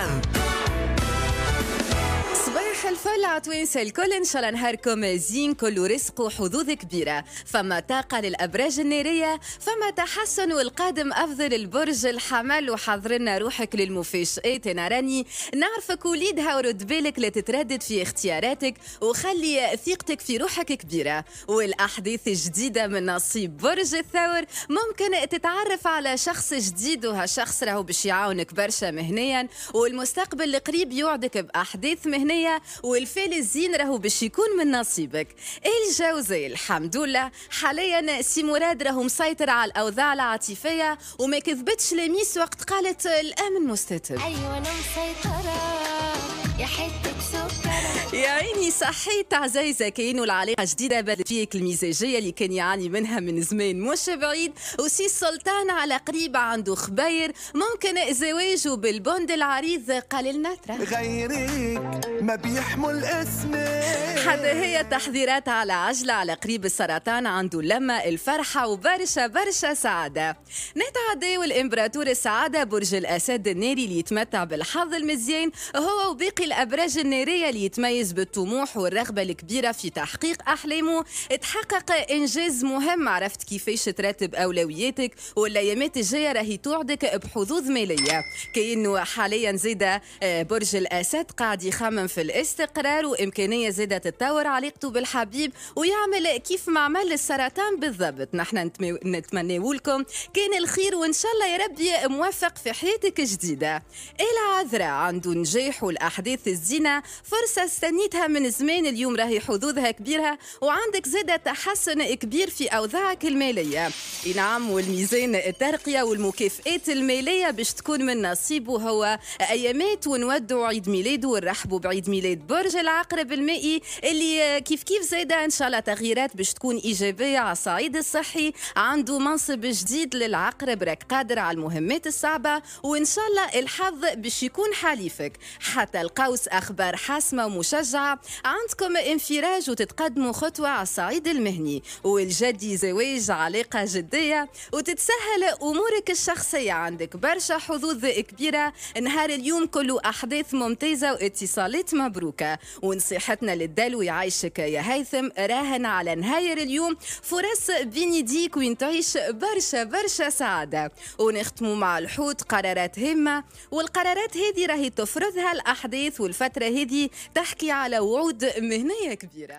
Cannes. فل عطوينس الكل ان شاء الله نهاركم زين كل رزق وحظوظ كبيره فما طاقه للابراج الناريه فما تحسن والقادم افضل البرج الحمل وحضرنا روحك للمفاجات انا إيه راني نعرفك وليدها ورد بالك لا تتردد في اختياراتك وخلي ثقتك في روحك كبيره والاحداث الجديده من نصيب برج الثور ممكن تتعرف على شخص جديد وهالشخص راهو باش يعاونك برشا مهنيا والمستقبل القريب يوعدك باحداث مهنيه والفال الزين راهو باش يكون من نصيبك الجو زي الحمد لله حاليا سي مراد راهو مسيطر على الاوضاع العاطفيه وما كذبتش لميس وقت قالت الامن مستتب ايوه انا مسيطره يا عيني صحيت عزيزة كاين العلاقة جديدة بدل فيك المزاجية اللي كان يعاني منها من زمان مش بعيد وسي السلطان على قريب عنده خبير ممكن زواجه بالبند العريض قال لنا ترى غيرك ما بيحمل اسمي حتى هي تحذيرات على عجلة على قريب السرطان عنده لما الفرحة وبرشا برشا سعادة نتعداو الإمبراطور السعادة برج الأسد الناري اللي يتمتع بالحظ المزيان هو وباقي الأبراج النارية اللي يتميز بالطموح والرغبة الكبيرة في تحقيق أحلامه تحقق إنجاز مهم عرفت كيفاش ترتب أولوياتك والأيامات الجاية راهي توعدك بحظوظ مالية كأنه حاليا زيدا آه، برج الأسد قاعد يخمم في الاستقرار وإمكانية زيدا تتطور علاقته بالحبيب ويعمل كيف ما عمل السرطان بالضبط نحن نتمنى لكم كان الخير وإن شاء الله يا ربي موفق في حياتك الجديدة العذراء عنده نجاح والأحداث حديث الزنا فرصة استنيتها من زمان اليوم راهي حظوظها كبيرة وعندك زادة تحسن كبير في أوضاعك المالية نعم والميزان الترقية والمكافئات المالية باش تكون من نصيبه هو أيامات ونودع عيد ميلاده ونرحبوا بعيد ميلاد برج العقرب المائي اللي كيف كيف زادة إن شاء الله تغييرات باش تكون إيجابية على الصعيد الصحي عنده منصب جديد للعقرب راك قادر على المهمات الصعبة وإن شاء الله الحظ باش يكون حليفك حتى القلب قوس أخبار حاسمة ومشجعة عندكم انفراج وتتقدموا خطوة على الصعيد المهني والجدي زواج علاقة جدية وتتسهل أمورك الشخصية عندك برشا حظوظ كبيرة نهار اليوم كله أحداث ممتازة واتصالات مبروكة ونصيحتنا للدلو يعيشك يا هيثم راهن على نهاير اليوم فرص بين يديك وين تعيش برشا برشا سعادة ونختموا مع الحوت قرارات هامة والقرارات هذه راهي تفرضها الأحداث الحديث والفتره هذه تحكي على وعود مهنيه كبيره